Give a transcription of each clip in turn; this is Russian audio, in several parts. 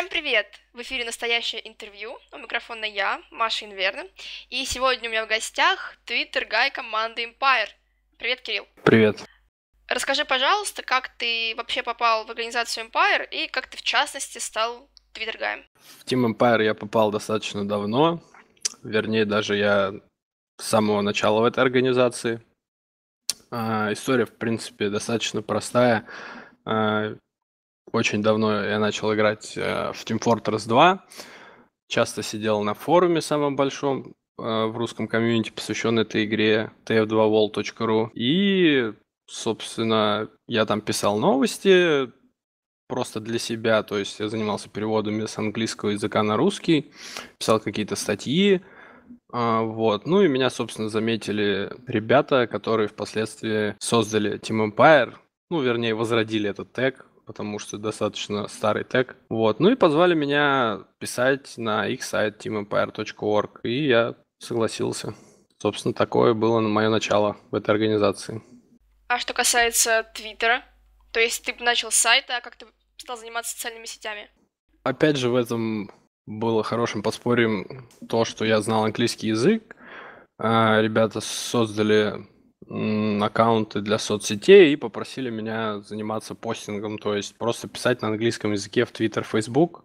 Всем привет! В эфире настоящее интервью. У микрофона я, Маша Инверна. И сегодня у меня в гостях твиттер-гай команды Empire. Привет, Кирилл. Привет. Расскажи, пожалуйста, как ты вообще попал в организацию Empire и как ты, в частности, стал твиттер-гаем? В Team Empire я попал достаточно давно. Вернее, даже я с самого начала в этой организации. А, история, в принципе, достаточно простая. А, очень давно я начал играть э, в Team Fortress 2. Часто сидел на форуме самом большом э, в русском комьюнити, посвященной этой игре tf2wall.ru. И, собственно, я там писал новости просто для себя. То есть я занимался переводами с английского языка на русский, писал какие-то статьи. Uh, вот. Ну и меня, собственно, заметили ребята, которые впоследствии создали Team Empire. Ну, вернее, возродили этот тег потому что достаточно старый тег. Вот. Ну и позвали меня писать на их сайт teamempire.org, и я согласился. Собственно, такое было мое начало в этой организации. А что касается Твиттера, то есть ты начал с сайта, а как ты стал заниматься социальными сетями? Опять же, в этом было хорошим подспорьем то, что я знал английский язык. А, ребята создали аккаунты для соцсетей и попросили меня заниматься постингом, то есть просто писать на английском языке в Twitter, Facebook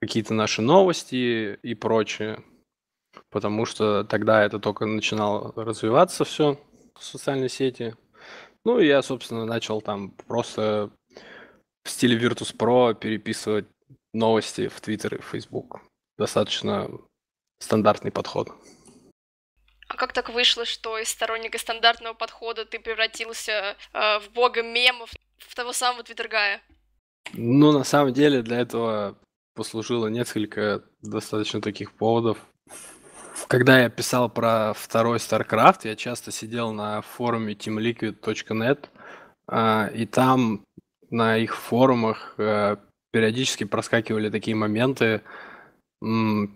какие-то наши новости и прочее. Потому что тогда это только начинало развиваться все в социальные сети. Ну и я, собственно, начал там просто в стиле Virtus Pro переписывать новости в Twitter и Facebook. Достаточно стандартный подход. А как так вышло, что из сторонника стандартного подхода ты превратился э, в бога мемов, в того самого Твиттергая? Ну, на самом деле, для этого послужило несколько достаточно таких поводов. Когда я писал про второй StarCraft, я часто сидел на форуме teamliquid.net, а, и там на их форумах э, периодически проскакивали такие моменты,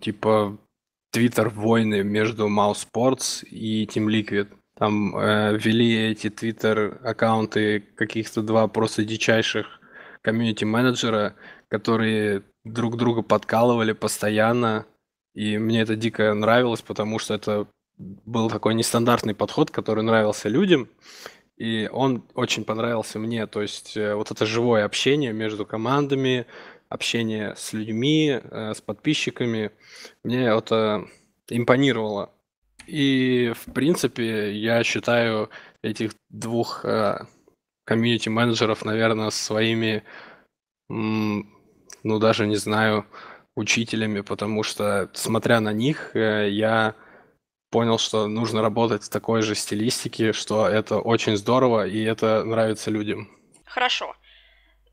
типа твиттер войны между Mousesports и Team Liquid. Там э, вели эти твиттер аккаунты каких-то два просто дичайших комьюнити менеджера, которые друг друга подкалывали постоянно. И мне это дико нравилось, потому что это был такой нестандартный подход, который нравился людям. И он очень понравился мне. То есть э, вот это живое общение между командами, общение с людьми, э, с подписчиками. Мне это импонировало. И, в принципе, я считаю этих двух э, комьюнити-менеджеров, наверное, своими, ну, даже не знаю, учителями, потому что, смотря на них, э, я понял, что нужно работать в такой же стилистике, что это очень здорово и это нравится людям. Хорошо.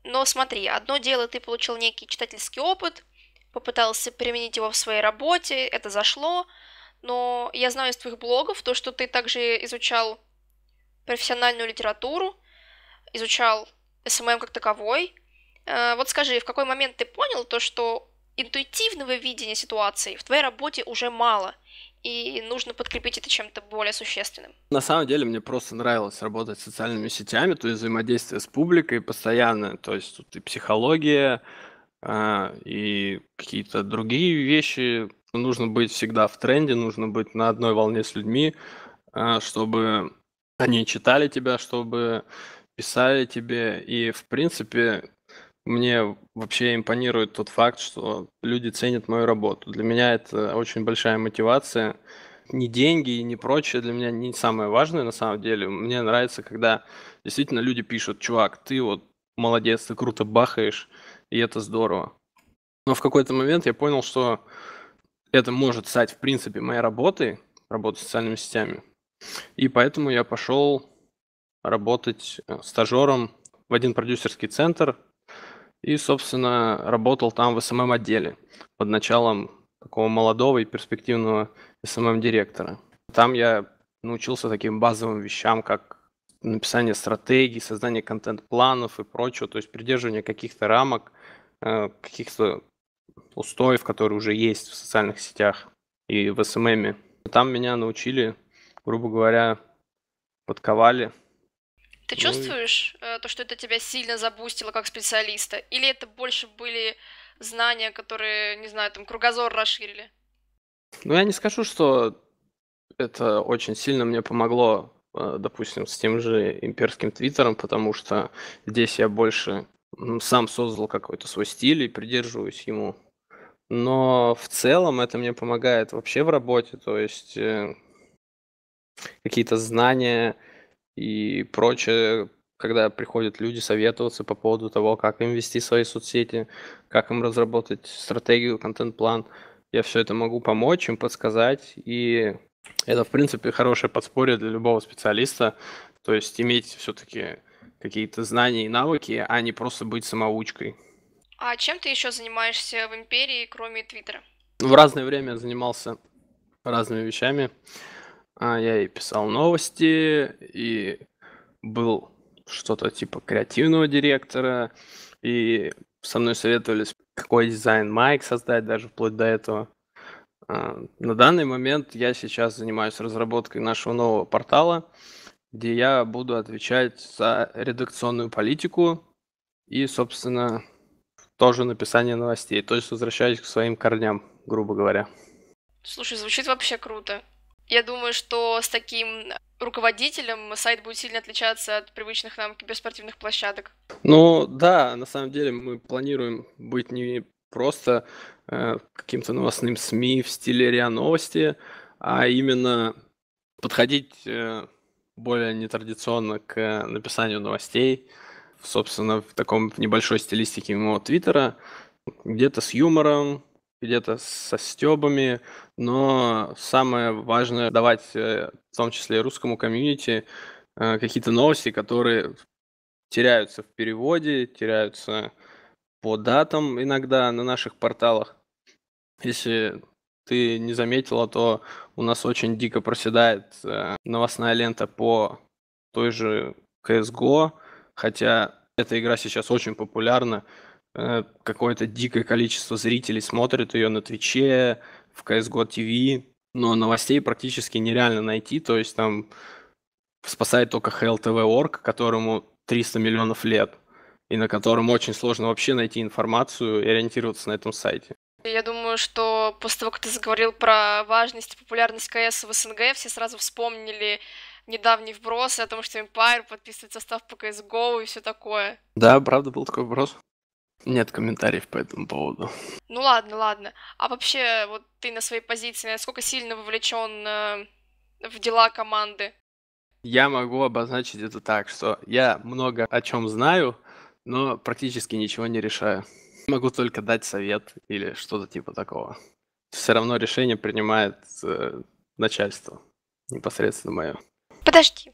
Но смотри, одно дело, ты получил некий читательский опыт, попытался применить его в своей работе, это зашло, но я знаю из твоих блогов то, что ты также изучал профессиональную литературу, изучал СММ эм эм как таковой. Э, вот скажи, в какой момент ты понял то, что интуитивного видения ситуации в твоей работе уже мало – и нужно подкрепить это чем-то более существенным. На самом деле мне просто нравилось работать с социальными сетями, то есть взаимодействие с публикой постоянно, то есть тут и психология, а, и какие-то другие вещи. Нужно быть всегда в тренде, нужно быть на одной волне с людьми, а, чтобы они читали тебя, чтобы писали тебе. И, в принципе, мне вообще импонирует тот факт, что люди ценят мою работу. Для меня это очень большая мотивация. Не деньги и не прочее для меня не самое важное на самом деле. Мне нравится, когда действительно люди пишут, чувак, ты вот молодец, ты круто бахаешь, и это здорово. Но в какой-то момент я понял, что это может стать, в принципе, моей работой, работой с социальными сетями. И поэтому я пошел работать э, стажером в один продюсерский центр и, собственно, работал там в СММ-отделе под началом такого молодого и перспективного СММ-директора. Там я научился таким базовым вещам, как написание стратегий, создание контент-планов и прочего, то есть придерживание каких-то рамок, э, каких-то устоев, которые уже есть в социальных сетях и в СММе. Там меня научили, грубо говоря, подковали ты чувствуешь э, то, что это тебя сильно забустило как специалиста? Или это больше были знания, которые, не знаю, там кругозор расширили? Ну, я не скажу, что это очень сильно мне помогло, э, допустим, с тем же имперским твиттером, потому что здесь я больше сам создал какой-то свой стиль и придерживаюсь ему. Но в целом это мне помогает вообще в работе, то есть э, какие-то знания, и прочее, когда приходят люди советоваться по поводу того, как им вести свои соцсети, как им разработать стратегию, контент-план. Я все это могу помочь им подсказать, и это, в принципе, хорошее подспорье для любого специалиста, то есть иметь все-таки какие-то знания и навыки, а не просто быть самоучкой. А чем ты еще занимаешься в империи, кроме Твиттера? В разное время занимался разными вещами. А я и писал новости, и был что-то типа креативного директора, и со мной советовались, какой дизайн майк создать, даже вплоть до этого. А, на данный момент я сейчас занимаюсь разработкой нашего нового портала, где я буду отвечать за редакционную политику и, собственно, тоже написание новостей. То есть возвращаюсь к своим корням, грубо говоря. Слушай, звучит вообще круто. Я думаю, что с таким э, руководителем сайт будет сильно отличаться от привычных нам киберспортивных площадок. Ну да, на самом деле мы планируем быть не просто э, каким-то новостным СМИ в стиле РИА Новости, а именно подходить э, более нетрадиционно к написанию новостей, собственно, в таком небольшой стилистике моего твиттера, где-то с юмором, где-то со стебами, но самое важное давать, э, в том числе русскому комьюнити, э, какие-то новости, которые теряются в переводе, теряются по датам иногда на наших порталах. Если ты не заметила, то у нас очень дико проседает э, новостная лента по той же CSGO, хотя эта игра сейчас очень популярна. Э, какое-то дикое количество зрителей смотрит ее на Твиче, в CSGO TV, но новостей практически нереально найти, то есть там спасает только HLTV.org, которому 300 миллионов лет, и на котором очень сложно вообще найти информацию и ориентироваться на этом сайте. Я думаю, что после того, как ты заговорил про важность и популярность КС в СНГ, все сразу вспомнили недавний вброс о том, что Empire подписывает состав по CSGO и все такое. Да, правда, был такой вброс. Нет комментариев по этому поводу. Ну ладно, ладно. А вообще, вот ты на своей позиции, насколько сильно вовлечен э, в дела команды? Я могу обозначить это так, что я много о чем знаю, но практически ничего не решаю. Могу только дать совет или что-то типа такого. Все равно решение принимает э, начальство, непосредственно мое. Подожди.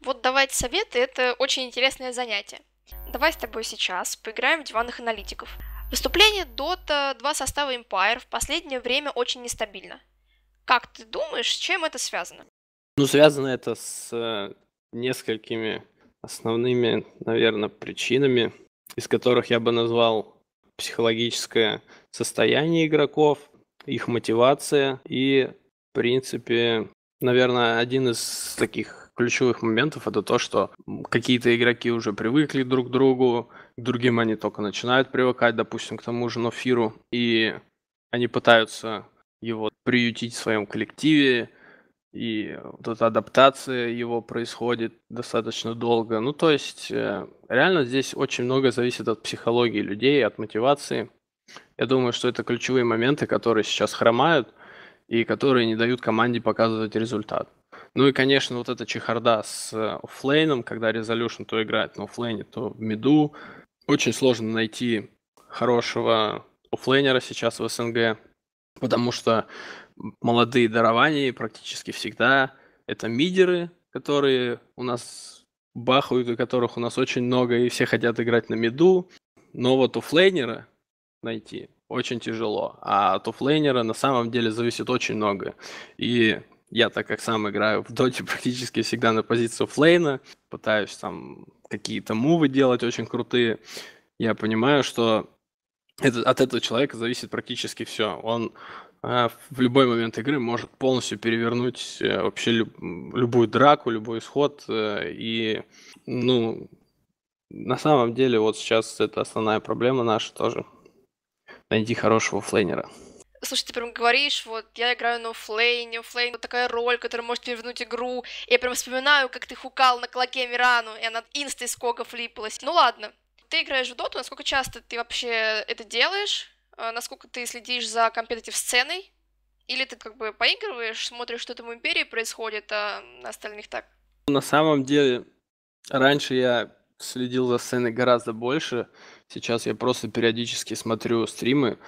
Вот давать советы – это очень интересное занятие. Давай с тобой сейчас поиграем в диванных аналитиков. Выступление Dota 2 состава Empire в последнее время очень нестабильно. Как ты думаешь, с чем это связано? Ну, связано это с э, несколькими основными, наверное, причинами, из которых я бы назвал психологическое состояние игроков, их мотивация и, в принципе, наверное, один из таких ключевых моментов это то, что какие-то игроки уже привыкли друг к другу, к другим они только начинают привыкать, допустим, к тому же Нофиру, и они пытаются его приютить в своем коллективе, и вот эта адаптация его происходит достаточно долго. Ну, то есть, э, реально здесь очень много зависит от психологии людей, от мотивации. Я думаю, что это ключевые моменты, которые сейчас хромают и которые не дают команде показывать результат. Ну и, конечно, вот эта чехарда с э, оффлейном, когда Resolution то играет на оффлейне, то в миду. Очень сложно найти хорошего оффлейнера сейчас в СНГ, потому что молодые дарования практически всегда это мидеры, которые у нас бахают, и которых у нас очень много, и все хотят играть на миду. Но вот оффлейнера найти очень тяжело. А от оффлейнера на самом деле зависит очень много. И я, так как сам играю в доте практически всегда на позицию флейна, пытаюсь там какие-то мувы делать очень крутые, я понимаю, что это, от этого человека зависит практически все. Он а, в любой момент игры может полностью перевернуть э, вообще люб, любую драку, любой исход. Э, и, ну, на самом деле, вот сейчас это основная проблема наша тоже. Найти хорошего флейнера слушай, ты прям говоришь, вот, я играю на оффлейне, оффлейн вот такая роль, которая может перевернуть игру. Я прям вспоминаю, как ты хукал на клоке Мирану, и она инста из скоков липалась. Ну ладно, ты играешь в доту, насколько часто ты вообще это делаешь? А, насколько ты следишь за компетитив-сценой? Или ты как бы поигрываешь, смотришь, что там в Империи происходит, а на остальных так? На самом деле, раньше я следил за сценой гораздо больше. Сейчас я просто периодически смотрю стримы,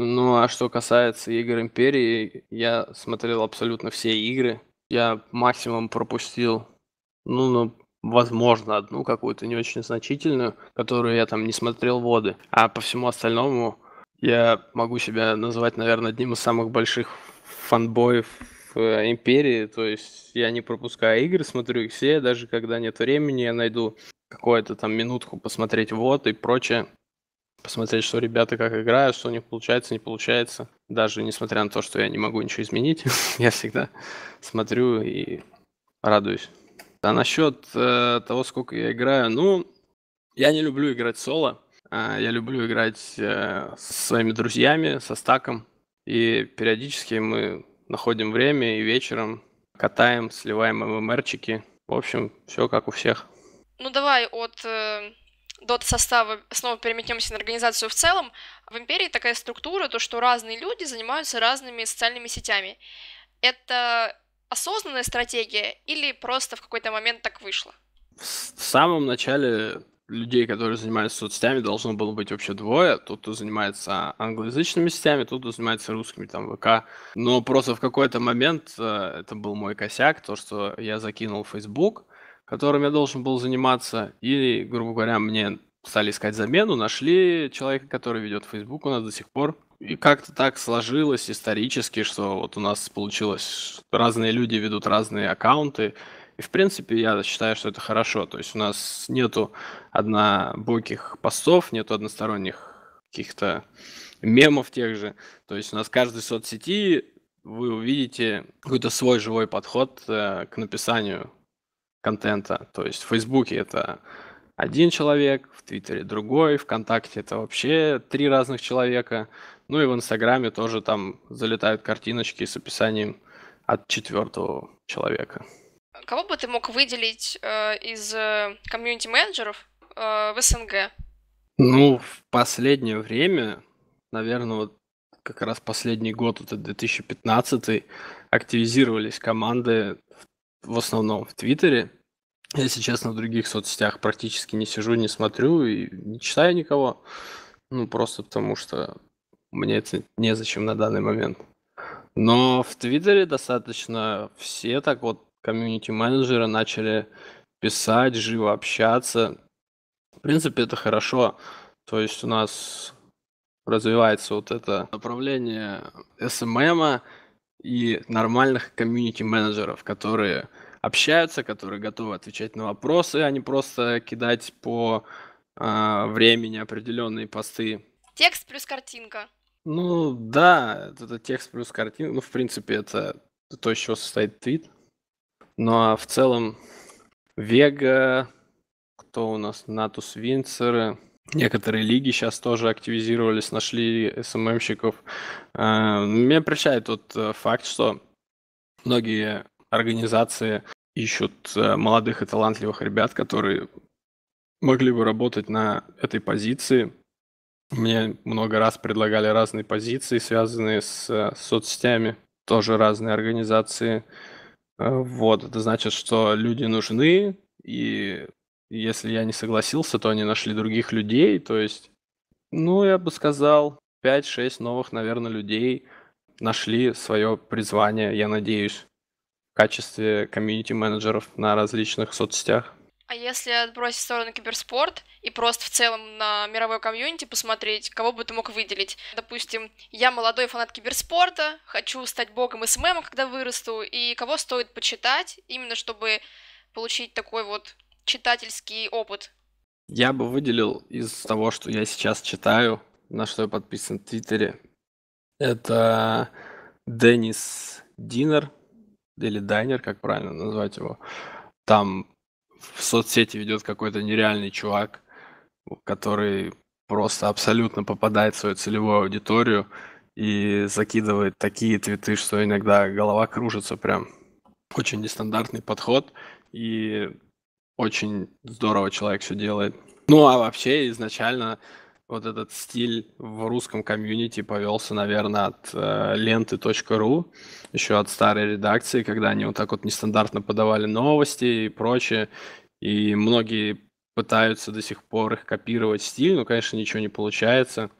ну, а что касается игр Империи, я смотрел абсолютно все игры. Я максимум пропустил, ну, ну возможно, одну какую-то не очень значительную, которую я там не смотрел воды. А по всему остальному я могу себя называть, наверное, одним из самых больших фанбоев э, империи, то есть я не пропускаю игры, смотрю их все, даже когда нет времени, я найду какую-то там минутку посмотреть вот и прочее посмотреть, что ребята как играют, что у них получается, не получается. Даже несмотря на то, что я не могу ничего изменить, я всегда смотрю и радуюсь. А насчет э, того, сколько я играю, ну, я не люблю играть соло. Э, я люблю играть э, со своими друзьями, со стаком. И периодически мы находим время и вечером катаем, сливаем ММРчики. В общем, все как у всех. Ну давай от э, дот-состава снова переметнемся на организацию в целом, в империи такая структура, то что разные люди занимаются разными социальными сетями. Это осознанная стратегия или просто в какой-то момент так вышло? В самом начале людей, которые занимаются соцсетями, должно было быть вообще двое. Тот, кто занимается англоязычными сетями, тот, кто занимается русскими, там, ВК. Но просто в какой-то момент, э, это был мой косяк, то, что я закинул Facebook – которым я должен был заниматься, и, грубо говоря, мне стали искать замену, нашли человека, который ведет Facebook у нас до сих пор. И как-то так сложилось исторически, что вот у нас получилось, разные люди ведут разные аккаунты, и, в принципе, я считаю, что это хорошо. То есть у нас нету однобоких постов, нету односторонних каких-то мемов тех же. То есть у нас в каждой соцсети вы увидите какой-то свой живой подход э, к написанию контента. То есть в Фейсбуке это один человек, в Твиттере другой, ВКонтакте это вообще три разных человека. Ну и в Инстаграме тоже там залетают картиночки с описанием от четвертого человека. Кого бы ты мог выделить э, из э, комьюнити-менеджеров э, в СНГ? Ну, в последнее время, наверное, вот как раз последний год, это 2015, активизировались команды в, в основном в Твиттере. Если честно, в других соцсетях практически не сижу, не смотрю и не читаю никого. Ну, просто потому что мне это незачем на данный момент. Но в Твиттере достаточно все так вот комьюнити-менеджеры начали писать, живо общаться. В принципе, это хорошо. То есть у нас развивается вот это направление SMM эм эм и нормальных комьюнити-менеджеров, которые общаются, которые готовы отвечать на вопросы, а не просто кидать по э, времени определенные посты. Текст плюс картинка. Ну да, это текст плюс картинка. Ну, в принципе, это то, из чего состоит твит. Ну а в целом Вега, кто у нас, Натус Винцеры, некоторые лиги сейчас тоже активизировались, нашли СММщиков. Э, Меня прельщает тот э, факт, что многие организации ищут э, молодых и талантливых ребят, которые могли бы работать на этой позиции. Мне много раз предлагали разные позиции, связанные с э, соцсетями, тоже разные организации. Э, вот, это значит, что люди нужны, и если я не согласился, то они нашли других людей, то есть, ну, я бы сказал, 5-6 новых, наверное, людей нашли свое призвание, я надеюсь качестве комьюнити-менеджеров на различных соцсетях. А если отбросить в сторону киберспорт и просто в целом на мировой комьюнити посмотреть, кого бы ты мог выделить? Допустим, я молодой фанат киберспорта, хочу стать богом СММа, когда вырасту, и кого стоит почитать, именно чтобы получить такой вот читательский опыт? Я бы выделил из того, что я сейчас читаю, на что я подписан в Твиттере, это Деннис Динер, или дайнер, как правильно назвать его, там в соцсети ведет какой-то нереальный чувак, который просто абсолютно попадает в свою целевую аудиторию и закидывает такие твиты, что иногда голова кружится прям. Очень нестандартный подход и очень здорово человек все делает. Ну а вообще изначально вот этот стиль в русском комьюнити повелся, наверное, от э, ленты.ру, еще от старой редакции, когда они вот так вот нестандартно подавали новости и прочее. И многие пытаются до сих пор их копировать стиль, но, конечно, ничего не получается.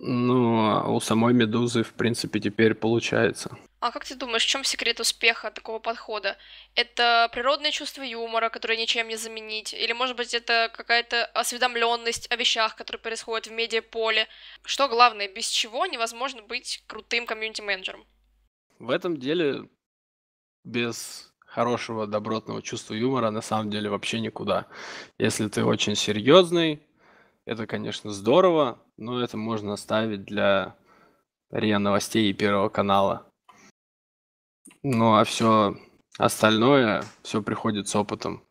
Ну, а у самой Медузы, в принципе, теперь получается. А как ты думаешь, в чем секрет успеха такого подхода? Это природное чувство юмора, которое ничем не заменить? Или, может быть, это какая-то осведомленность о вещах, которые происходят в медиаполе? Что главное, без чего невозможно быть крутым комьюнити-менеджером? В этом деле без хорошего, добротного чувства юмора на самом деле вообще никуда. Если ты очень серьезный, это, конечно, здорово, но ну, это можно оставить для РИА новостей и Первого канала. Ну а все остальное, все приходит с опытом.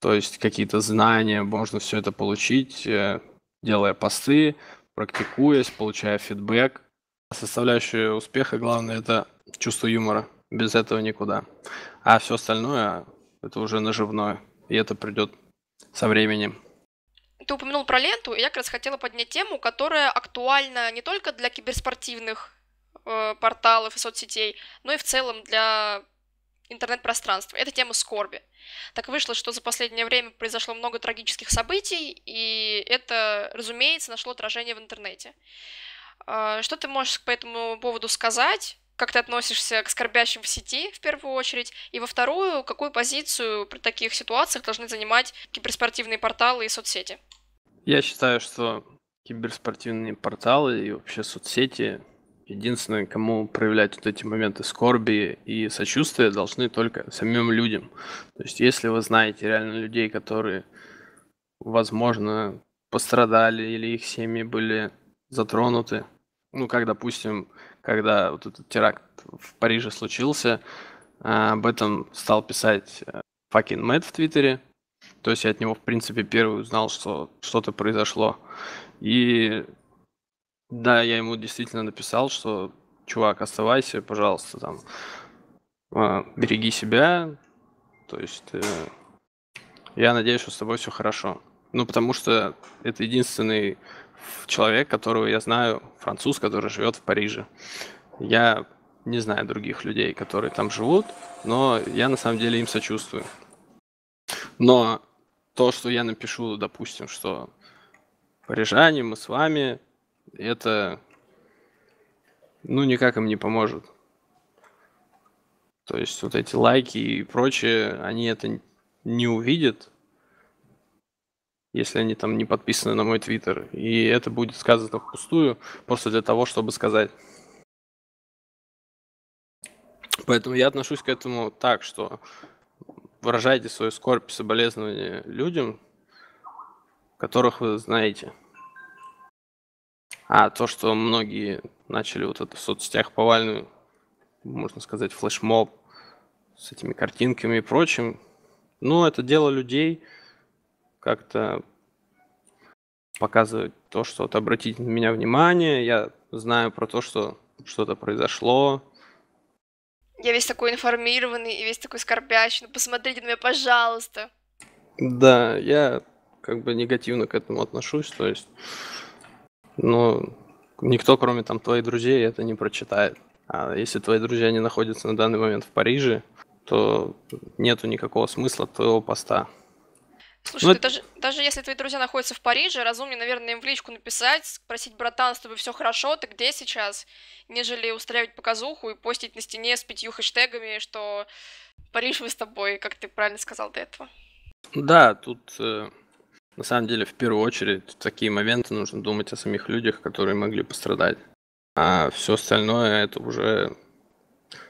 То есть какие-то знания, можно все это получить, э, делая посты, практикуясь, получая фидбэк. А составляющая успеха, главное, это чувство юмора. Без этого никуда. А все остальное, это уже наживное. И это придет со временем ты упомянул про ленту, и я как раз хотела поднять тему, которая актуальна не только для киберспортивных э, порталов и соцсетей, но и в целом для интернет-пространства. Это тема скорби. Так вышло, что за последнее время произошло много трагических событий, и это, разумеется, нашло отражение в интернете. Э, что ты можешь по этому поводу сказать? Как ты относишься к скорбящим в сети, в первую очередь? И во вторую, какую позицию при таких ситуациях должны занимать киберспортивные порталы и соцсети? Я считаю, что киберспортивные порталы и вообще соцсети единственное, кому проявлять вот эти моменты скорби и сочувствия должны только самим людям. То есть, если вы знаете реально людей, которые, возможно, пострадали или их семьи были затронуты, ну, как, допустим, когда вот этот теракт в Париже случился, а, об этом стал писать Fucking э, Мэтт в Твиттере, то есть я от него, в принципе, первый узнал, что что-то произошло. И да, я ему действительно написал, что чувак, оставайся, пожалуйста, там, а, береги себя. То есть э, я надеюсь, что с тобой все хорошо. Ну, потому что это единственный человек, которого я знаю, француз, который живет в Париже. Я не знаю других людей, которые там живут, но я на самом деле им сочувствую. Но то, что я напишу, допустим, что парижане, мы с вами, это, ну, никак им не поможет. То есть вот эти лайки и прочее, они это не увидят, если они там не подписаны на мой твиттер. И это будет сказано впустую, просто для того, чтобы сказать. Поэтому я отношусь к этому так, что выражайте свою скорбь и соболезнования людям, которых вы знаете. А то, что многие начали вот это в соцсетях повальную, можно сказать, флешмоб с этими картинками и прочим, ну, это дело людей как-то показывать то, что вот обратить на меня внимание, я знаю про то, что что-то произошло, я весь такой информированный и весь такой скорбящий. Ну, посмотрите на меня, пожалуйста. Да, я как бы негативно к этому отношусь, то есть... Ну, никто, кроме там твоих друзей, это не прочитает. А если твои друзья не находятся на данный момент в Париже, то нету никакого смысла твоего поста. Слушай, ну, ты даже, даже если твои друзья находятся в Париже, разумнее, наверное, им в личку написать, спросить, братан, с тобой все хорошо, ты где сейчас, нежели устраивать показуху и постить на стене с пятью хэштегами, что Париж вы с тобой, как ты правильно сказал до этого. Да, тут э, на самом деле в первую очередь в такие моменты нужно думать о самих людях, которые могли пострадать. А все остальное это уже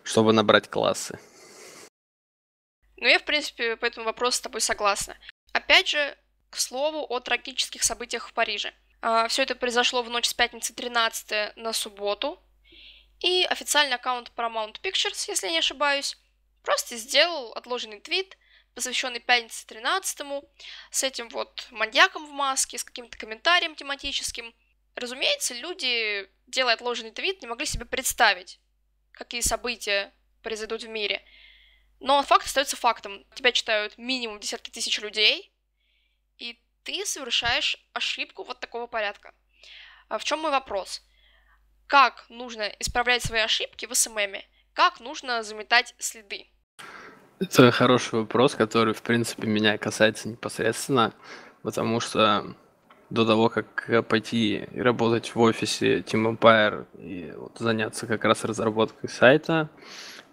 чтобы набрать классы. Ну, я, в принципе, по этому вопросу с тобой согласна. Опять же, к слову о трагических событиях в Париже. А, Все это произошло в ночь с пятницы 13 на субботу. И официальный аккаунт Paramount Pictures, если не ошибаюсь, просто сделал отложенный твит, посвященный пятнице 13 с этим вот маньяком в маске, с каким-то комментарием тематическим. Разумеется, люди, делая отложенный твит, не могли себе представить, какие события произойдут в мире. Но факт остается фактом. Тебя читают минимум десятки тысяч людей, и ты совершаешь ошибку вот такого порядка. А в чем мой вопрос? Как нужно исправлять свои ошибки в СММе? Как нужно заметать следы? Это хороший вопрос, который, в принципе, меня касается непосредственно, потому что до того, как пойти работать в офисе Team Empire и вот заняться как раз разработкой сайта,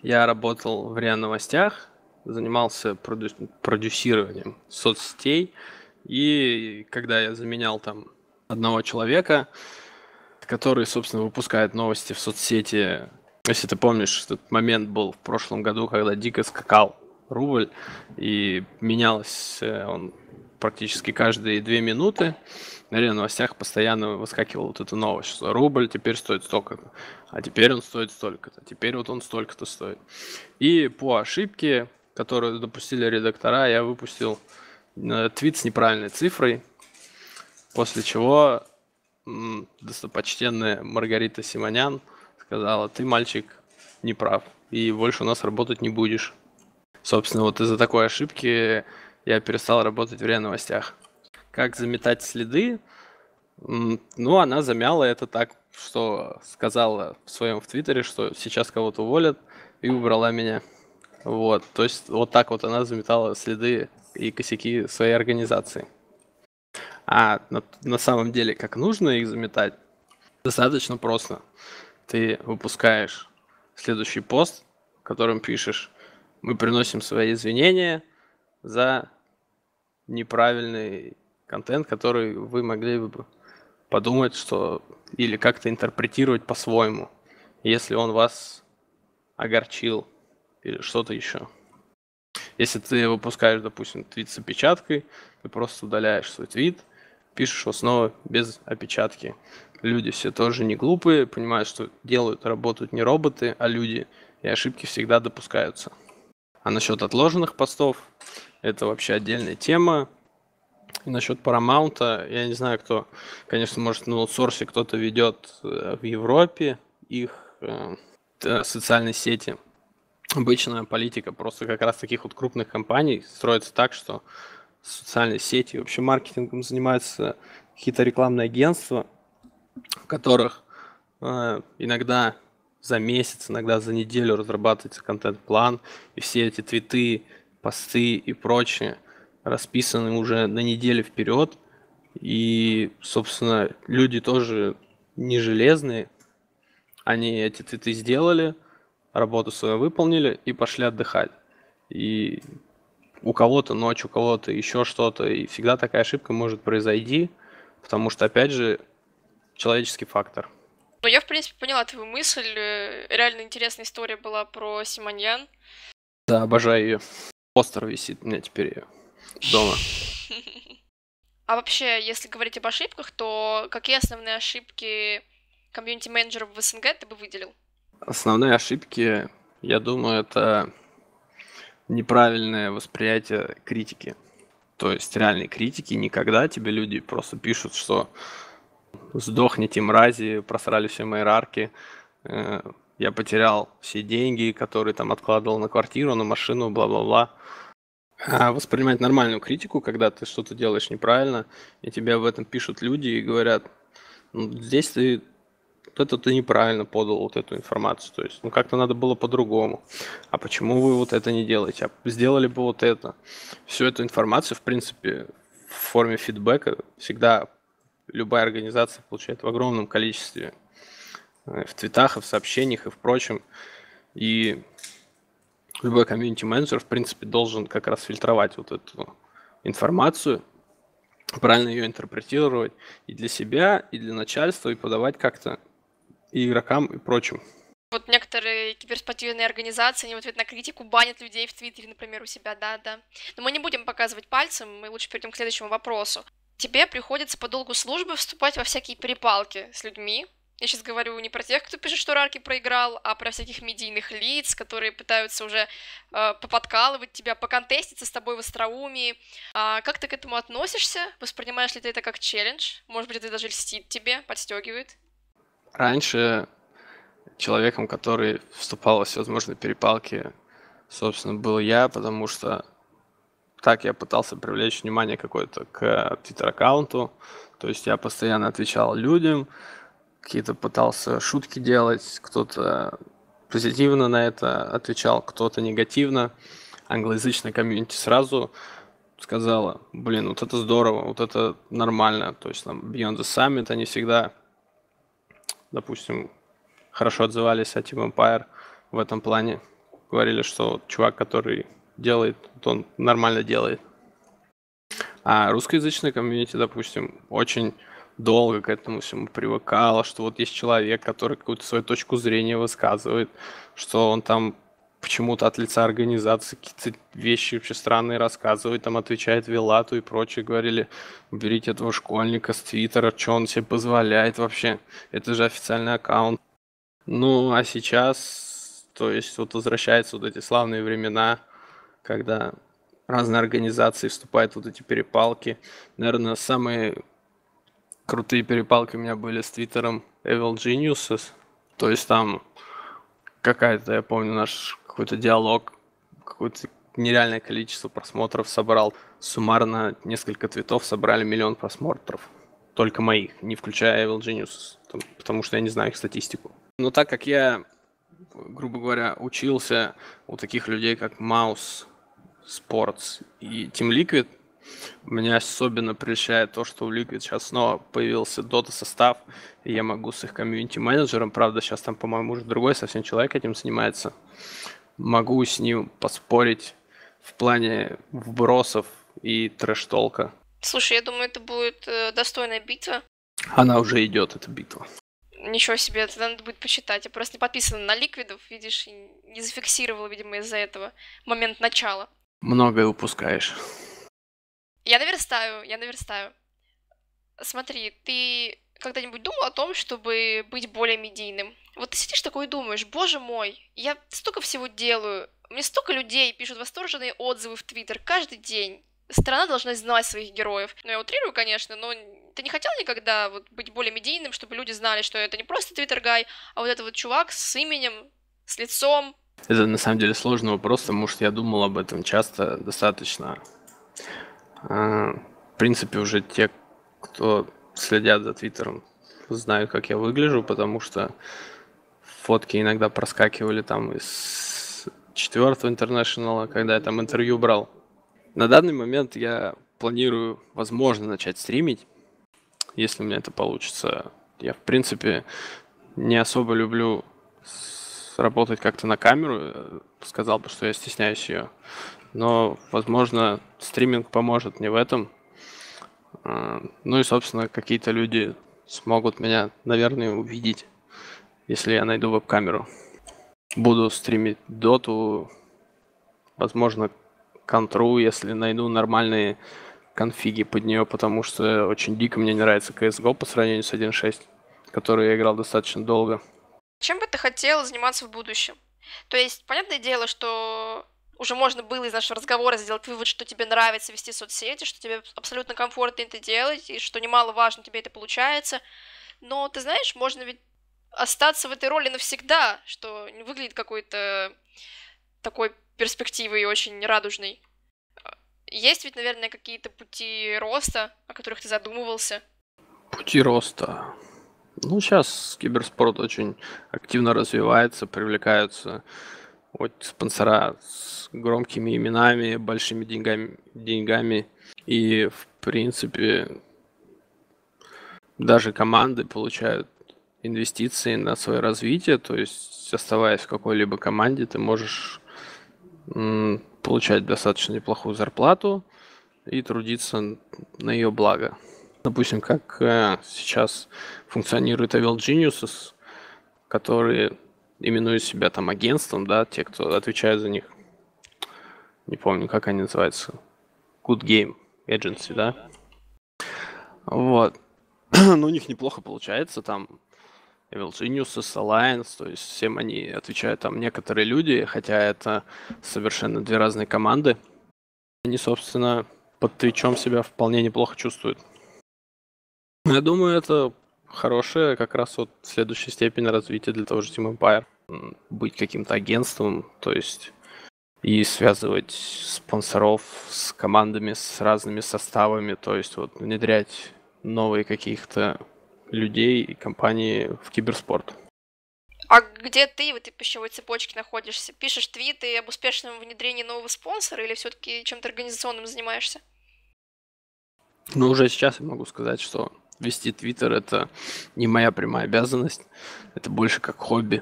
я работал в РИА Новостях, занимался продю... продюсированием соцсетей. И когда я заменял там одного человека, который, собственно, выпускает новости в соцсети, если ты помнишь, этот момент был в прошлом году, когда дико скакал рубль, и менялось э, он практически каждые две минуты. На в новостях постоянно выскакивала вот эта новость, что рубль теперь стоит столько-то, а теперь он стоит столько-то, теперь вот он столько-то стоит. И по ошибке, которую допустили редактора, я выпустил э, твит с неправильной цифрой, после чего достопочтенная Маргарита Симонян сказала, ты, мальчик, не прав, и больше у нас работать не будешь. Собственно, вот из-за такой ошибки я перестал работать в РИА Новостях как заметать следы. Ну, она замяла это так, что сказала в своем в Твиттере, что сейчас кого-то уволят, и убрала меня. Вот, то есть вот так вот она заметала следы и косяки своей организации. А на, на самом деле, как нужно их заметать, достаточно просто. Ты выпускаешь следующий пост, в котором пишешь, мы приносим свои извинения за неправильный контент, который вы могли бы подумать, что или как-то интерпретировать по-своему, если он вас огорчил или что-то еще. Если ты выпускаешь, допустим, твит с опечаткой, ты просто удаляешь свой твит, пишешь его снова без опечатки. Люди все тоже не глупые, понимают, что делают, работают не роботы, а люди, и ошибки всегда допускаются. А насчет отложенных постов, это вообще отдельная тема. Насчет Paramount, я не знаю, кто, конечно, может, на аутсорсе кто-то ведет э, в Европе их э, э социальные сети. Обычная политика просто как раз таких вот крупных компаний строится так, что социальные сети, вообще маркетингом занимаются какие-то рекламные агентства, в которых э, иногда за месяц, иногда за неделю разрабатывается контент-план, и все эти твиты, посты и прочее – расписаны уже на неделю вперед. И, собственно, люди тоже не железные. Они эти ты сделали, работу свою выполнили и пошли отдыхать. И у кого-то ночь, у кого-то еще что-то. И всегда такая ошибка может произойти, потому что, опять же, человеческий фактор. Ну, я, в принципе, поняла твою мысль. Реально интересная история была про Симоньян. Да, обожаю ее. Постер висит у меня теперь ее дома. А вообще, если говорить об ошибках, то какие основные ошибки комьюнити-менеджеров в СНГ ты бы выделил? Основные ошибки, я думаю, это неправильное восприятие критики. То есть реальной критики никогда тебе люди просто пишут, что сдохните, мрази, просрали все мои рарки, э, я потерял все деньги, которые там откладывал на квартиру, на машину, бла-бла-бла а воспринимать нормальную критику, когда ты что-то делаешь неправильно, и тебе об этом пишут люди и говорят, ну, здесь ты вот это ты неправильно подал вот эту информацию, то есть ну как-то надо было по-другому. А почему вы вот это не делаете? А сделали бы вот это. Всю эту информацию, в принципе, в форме фидбэка всегда любая организация получает в огромном количестве э, в твитах, и в сообщениях и в прочем. И любой комьюнити-менеджер, в принципе, должен как раз фильтровать вот эту информацию, правильно ее интерпретировать и для себя, и для начальства, и подавать как-то и игрокам, и прочим. Вот некоторые киберспортивные организации, они в ответ на критику банят людей в Твиттере, например, у себя, да, да. Но мы не будем показывать пальцем, мы лучше перейдем к следующему вопросу. Тебе приходится по долгу службы вступать во всякие перепалки с людьми, я сейчас говорю не про тех, кто пишет, что Рарки проиграл, а про всяких медийных лиц, которые пытаются уже э, поподкалывать тебя, поконтеститься с тобой в остроумии. А как ты к этому относишься? Воспринимаешь ли ты это как челлендж? Может быть, это даже льстит тебе, подстегивает? Раньше человеком, который вступал во всевозможные перепалки, собственно, был я, потому что так я пытался привлечь внимание какое-то к Twitter-аккаунту. То есть я постоянно отвечал людям, какие-то пытался шутки делать, кто-то позитивно на это отвечал, кто-то негативно. Англоязычная комьюнити сразу сказала, блин, вот это здорово, вот это нормально. То есть там Beyond the Summit они всегда, допустим, хорошо отзывались о Team Empire в этом плане. Говорили, что чувак, который делает, он нормально делает. А русскоязычная комьюнити, допустим, очень долго к этому всему привыкала, что вот есть человек, который какую-то свою точку зрения высказывает, что он там почему-то от лица организации какие-то вещи вообще странные рассказывает, там отвечает Вилату и прочее, говорили, уберите этого школьника с Твиттера, что он себе позволяет вообще, это же официальный аккаунт. Ну, а сейчас, то есть вот возвращаются вот эти славные времена, когда разные организации вступают в вот эти перепалки. Наверное, самые крутые перепалки у меня были с твиттером Evil Geniuses. То есть там какая-то, я помню, наш какой-то диалог, какое-то нереальное количество просмотров собрал. Суммарно несколько твитов собрали миллион просмотров. Только моих, не включая Evil Geniuses, потому что я не знаю их статистику. Но так как я, грубо говоря, учился у таких людей, как Маус, Sports и Team Liquid, меня особенно прельщает то, что у Liquid сейчас снова появился Дота состав, и я могу с их комьюнити-менеджером, правда, сейчас там, по-моему, уже другой совсем человек этим занимается, могу с ним поспорить в плане вбросов и трэш-толка. Слушай, я думаю, это будет э, достойная битва. Она уже идет, эта битва. Ничего себе, это надо будет почитать. Я просто не подписана на ликвидов, видишь, и не зафиксировала, видимо, из-за этого момент начала. Многое упускаешь. Я наверстаю, я наверстаю. Смотри, ты когда-нибудь думал о том, чтобы быть более медийным? Вот ты сидишь такой и думаешь, боже мой, я столько всего делаю, мне столько людей пишут восторженные отзывы в Твиттер каждый день. Страна должна знать своих героев. Ну, я утрирую, конечно, но ты не хотел никогда вот, быть более медийным, чтобы люди знали, что это не просто твиттер-гай, а вот этот вот чувак с именем, с лицом? Это на самом деле сложный вопрос, потому что я думал об этом часто достаточно. А, в принципе, уже те, кто следят за Твиттером, знают, как я выгляжу, потому что фотки иногда проскакивали там из четвертого интернешнала, когда я там интервью брал. На данный момент я планирую, возможно, начать стримить, если у меня это получится. Я, в принципе, не особо люблю работать как-то на камеру. Сказал бы, что я стесняюсь ее но, возможно, стриминг поможет мне в этом. А, ну и, собственно, какие-то люди смогут меня, наверное, увидеть, если я найду веб-камеру. Буду стримить доту, возможно, контру, если найду нормальные конфиги под нее, потому что очень дико мне не нравится CSGO по сравнению с 1.6, который я играл достаточно долго. Чем бы ты хотел заниматься в будущем? То есть, понятное дело, что уже можно было из нашего разговора сделать вывод, что тебе нравится вести соцсети, что тебе абсолютно комфортно это делать, и что немаловажно тебе это получается. Но, ты знаешь, можно ведь остаться в этой роли навсегда, что не выглядит какой-то такой перспективой очень радужной. Есть ведь, наверное, какие-то пути роста, о которых ты задумывался? Пути роста. Ну, сейчас киберспорт очень активно развивается, привлекаются от спонсора с громкими именами, большими деньгами, деньгами. И, в принципе, даже команды получают инвестиции на свое развитие, то есть оставаясь в какой-либо команде, ты можешь получать достаточно неплохую зарплату и трудиться на ее благо. Допустим, как э, сейчас функционирует Evil Geniuses, которые именуют себя там агентством, да, те, кто отвечает за них. Не помню, как они называются. Good Game Agency, да? Вот. Но ну, у них неплохо получается там Evil News, Alliance, то есть всем они отвечают там некоторые люди, хотя это совершенно две разные команды. Они, собственно, под Твичом себя вполне неплохо чувствуют. Я думаю, это хорошая как раз вот следующая степень развития для того же Team Empire. Быть каким-то агентством, то есть и связывать спонсоров с командами, с разными составами, то есть вот внедрять новые каких-то людей и компании в киберспорт. А где ты типа, в этой пищевой цепочке находишься? Пишешь твиты об успешном внедрении нового спонсора или все-таки чем-то организационным занимаешься? Ну, уже сейчас я могу сказать, что вести Твиттер это не моя прямая обязанность, это больше как хобби.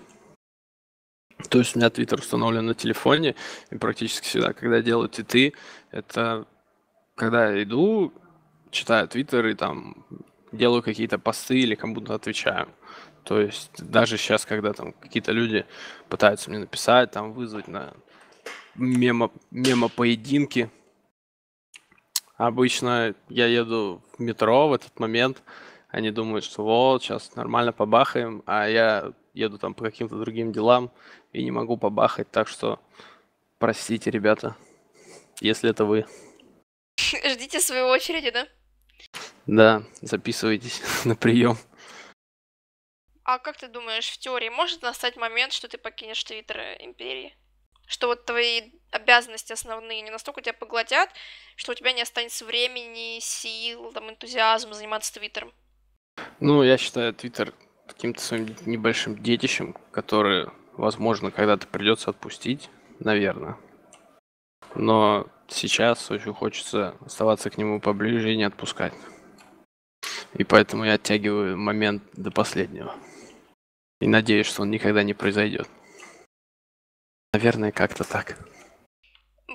То есть у меня Твиттер установлен на телефоне, и практически всегда, когда делаю твиты, это когда я иду, читаю Твиттер и там делаю какие-то посты или кому-то отвечаю. То есть даже сейчас, когда там какие-то люди пытаются мне написать, там вызвать на мемо, мемо поединки, обычно я еду метро в этот момент, они думают, что вот, сейчас нормально побахаем, а я еду там по каким-то другим делам и не могу побахать, так что простите, ребята, если это вы. Ждите своего очереди, да? Да, записывайтесь на прием. А как ты думаешь, в теории может настать момент, что ты покинешь твиттер империи? Что вот твои обязанности основные не настолько тебя поглотят, что у тебя не останется времени, сил, там, энтузиазма заниматься Твиттером. Ну, я считаю Твиттер каким-то своим небольшим детищем, которое, возможно, когда-то придется отпустить, наверное. Но сейчас очень хочется оставаться к нему поближе и не отпускать. И поэтому я оттягиваю момент до последнего. И надеюсь, что он никогда не произойдет. Наверное, как-то так.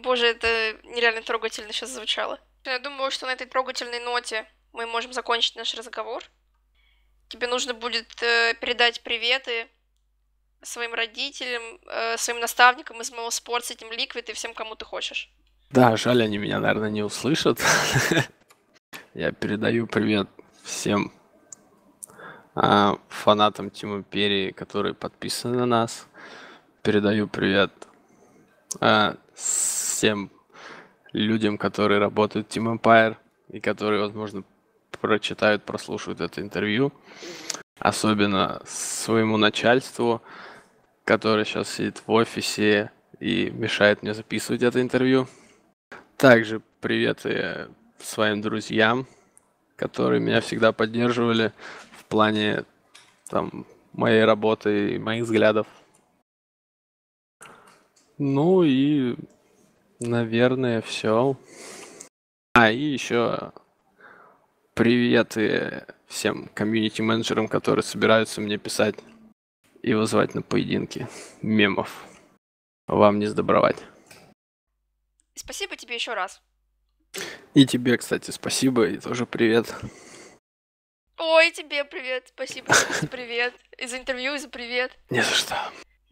Боже, это нереально трогательно сейчас звучало. Я думаю, что на этой трогательной ноте мы можем закончить наш разговор. Тебе нужно будет э, передать приветы своим родителям, э, своим наставникам из моего спорта, этим ликвид и всем, кому ты хочешь. Да, жаль, они меня, наверное, не услышат. Я передаю привет всем а, фанатам Тиму Перри, которые подписаны на нас. Передаю привет а, всем людям, которые работают в Team Empire и которые, возможно, прочитают, прослушают это интервью, особенно своему начальству, который сейчас сидит в офисе и мешает мне записывать это интервью. Также привет и э, своим друзьям, которые меня всегда поддерживали в плане там, моей работы и моих взглядов. Ну и, наверное, все. А, и еще привет всем комьюнити-менеджерам, которые собираются мне писать и вызывать на поединки мемов. Вам не сдобровать. Спасибо тебе еще раз. И тебе, кстати, спасибо, и тоже привет. Ой, тебе привет, спасибо за привет, и за интервью, и за привет. Не за что.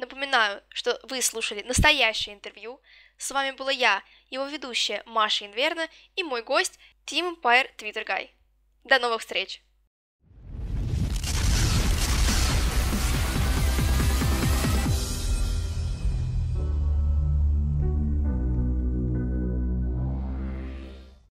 Напоминаю, что вы слушали настоящее интервью. С вами была я, его ведущая Маша Инверна и мой гость Тим Пайер Твиттергай. До новых встреч!